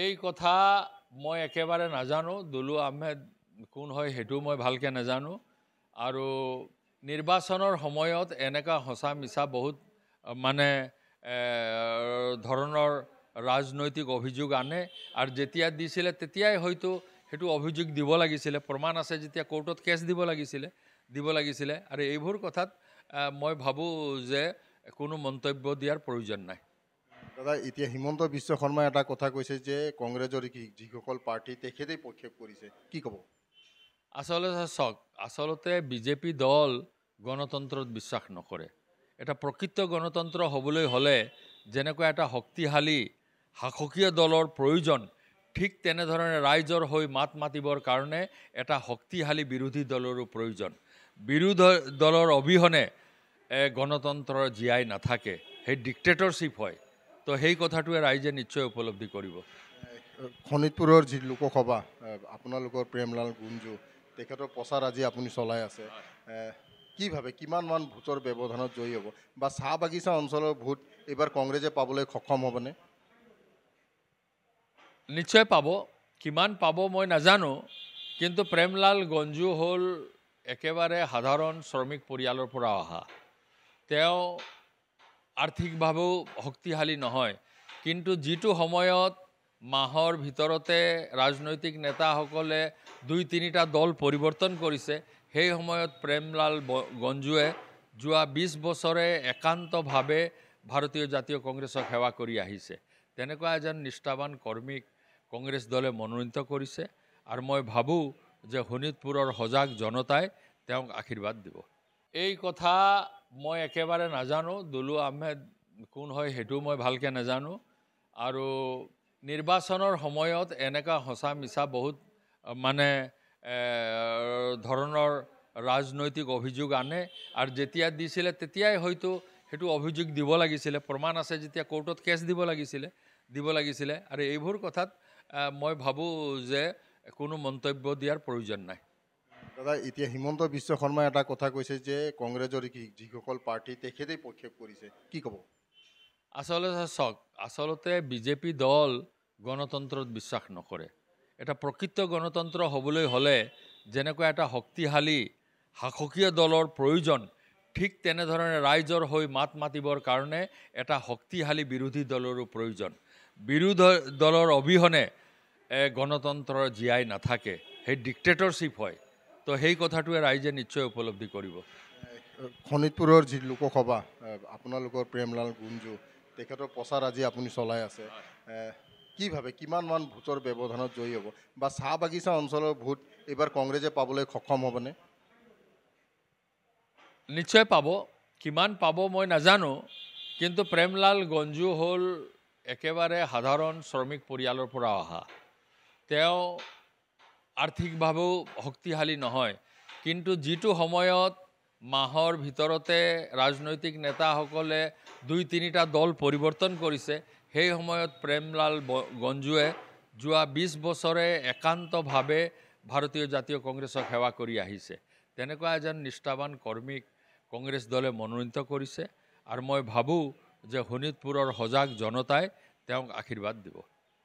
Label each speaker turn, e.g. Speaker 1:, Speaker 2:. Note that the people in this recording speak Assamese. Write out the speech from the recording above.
Speaker 1: এই কথা মই একেবাৰে নাজানো দুলু আহমেদ কোন হয় সেইটো মই ভালকৈ নাজানো আৰু নিৰ্বাচনৰ সময়ত এনেকুৱা সঁচা মিছা বহুত মানে ধৰণৰ ৰাজনৈতিক অভিযোগ আনে আৰু যেতিয়া দিছিলে তেতিয়াই হয়তো সেইটো অভিযোগ দিব লাগিছিলে প্ৰমাণ আছে যেতিয়া কোৰ্টত কেছ দিব লাগিছিলে দিব লাগিছিলে আৰু এইবোৰ কথাত মই ভাবোঁ যে কোনো মন্তব্য দিয়াৰ প্ৰয়োজন নাই
Speaker 2: দাদা এতিয়া হিমন্ত বিশ্ব শৰ্মাই এটা কথা কৈছে যে কংগ্ৰেছৰ
Speaker 1: যিসকল প্ৰাৰ্থী তেখেতেই প্ৰক্ষেপ কৰিছে কি ক'ব আচলতে চাওক আচলতে বিজেপি দল গণতন্ত্ৰত বিশ্বাস নকৰে এটা প্ৰকৃত গণতন্ত্ৰ হ'বলৈ হ'লে যেনেকুৱা এটা শক্তিশালী শাসকীয় দলৰ প্ৰয়োজন ঠিক তেনেধৰণে ৰাইজৰ হৈ মাত মাতিবৰ কাৰণে এটা শক্তিশালী বিৰোধী দলৰো প্ৰয়োজন বিৰোধ দলৰ অবিহনে গণতন্ত্ৰ জীয়াই নাথাকে সেই ডিক্টেটৰশ্বিপ হয় তো সেই কথাটোৱে ৰাইজে নিশ্চয় উপলব্ধি কৰিব
Speaker 2: শোণিতপুৰৰ যি লোকসভা আপোনালোকৰ প্ৰেমলাল গুঞ্জু তেখেতৰ প্ৰচাৰ আজি আপুনি চলাই আছে কি ভাবে কিমানমান ভোটৰ ব্যৱধানত জয়ী হ'ব বা চাহ
Speaker 1: বাগিচা অঞ্চলৰ ভোট এইবাৰ কংগ্ৰেছে পাবলৈ সক্ষম হ'বনে নিশ্চয় পাব কিমান পাব মই নাজানো কিন্তু প্ৰেমলাল গঞ্জু হ'ল একেবাৰে সাধাৰণ শ্ৰমিক পৰিয়ালৰ পৰা অহা তেওঁ আৰ্থিকভাৱেও শক্তিশালী নহয় কিন্তু যিটো সময়ত মাহৰ ভিতৰতে ৰাজনৈতিক নেতাসকলে দুই তিনিটা দল পৰিৱৰ্তন কৰিছে সেই সময়ত প্ৰেমলাল গঞ্জুৱে যোৱা বিছ বছৰে একান্তভাৱে ভাৰতীয় জাতীয় কংগ্ৰেছক সেৱা কৰি আহিছে তেনেকুৱা এজন নিষ্ঠাবান কৰ্মীক কংগ্ৰেছ দলে মনোনীত কৰিছে আৰু মই ভাবোঁ যে শোণিতপুৰৰ সজাগ জনতাই তেওঁক আশীৰ্বাদ দিব এই কথা মই একেবাৰে নাজানো দুলু আহমেদ কোন হয় সেইটো মই ভালকৈ নাজানো আৰু নিৰ্বাচনৰ সময়ত এনেকুৱা সঁচা মিছা বহুত মানে ধৰণৰ ৰাজনৈতিক অভিযোগ আনে আৰু যেতিয়া দিছিলে তেতিয়াই হয়তো সেইটো অভিযোগ দিব লাগিছিলে প্ৰমাণ আছে যেতিয়া কোৰ্টত কেছ দিব লাগিছিলে দিব লাগিছিলে আৰু এইবোৰ কথাত মই ভাবোঁ যে কোনো মন্তব্য দিয়াৰ প্ৰয়োজন নাই
Speaker 2: দাদা এতিয়া হিমন্ত বিশ্ব শৰ্মাই এটা কথা কৈছে যে কংগ্ৰেছৰ
Speaker 1: যিসকল প্ৰাৰ্থী তেখেতেই প্ৰক্ষেপ কৰিছে কি ক'ব আচলতে চাওক আচলতে বিজেপি দল গণতন্ত্ৰত বিশ্বাস নকৰে এটা প্ৰকৃত গণতন্ত্ৰ হ'বলৈ হ'লে যেনেকুৱা এটা শক্তিশালী শাসকীয় দলৰ প্ৰয়োজন ঠিক তেনেধৰণে ৰাইজৰ হৈ মাত মাতিবৰ কাৰণে এটা শক্তিশালী বিৰোধী দলৰো প্ৰয়োজন বিৰোধ দলৰ অবিহনে গণতন্ত্ৰ জীয়াই নাথাকে সেই ডিক্টেটৰশ্বিপ হয় তো সেই কথাটোৱে ৰাইজে নিশ্চয় উপলব্ধি কৰিব
Speaker 2: শোণিতপুৰৰ যি লোকসভা আপোনালোকৰ প্ৰেমলাল গুঞ্জু তেখেতৰ প্ৰচাৰ আজি আপুনি চলাই আছে কি ভাবে কিমানমান ভোটৰ ব্যৱধানত জয়ী হ'ব বা চাহ বাগিচা অঞ্চলৰ ভোট এইবাৰ কংগ্ৰেছে পাবলৈ সক্ষম হ'বনে
Speaker 1: নিশ্চয় পাব কিমান পাব মই নাজানো কিন্তু প্ৰেমলাল গঞ্জু হ'ল একেবাৰে সাধাৰণ শ্ৰমিক পৰিয়ালৰ পৰা অহা তেওঁ আৰ্থিকভাৱেও শক্তিশালী নহয় কিন্তু যিটো সময়ত মাহৰ ভিতৰতে ৰাজনৈতিক নেতাসকলে দুই তিনিটা দল পৰিৱৰ্তন কৰিছে সেই সময়ত প্ৰেমলাল গঞ্জুৱে যোৱা বিছ বছৰে একান্তভাৱে ভাৰতীয় জাতীয় কংগ্ৰেছক সেৱা কৰি আহিছে তেনেকুৱা এজন নিষ্ঠাবান কৰ্মীক কংগ্ৰেছ দলে মনোনীত কৰিছে আৰু মই ভাবোঁ যে শোণিতপুৰৰ সজাগ জনতাই তেওঁক আশীৰ্বাদ দিব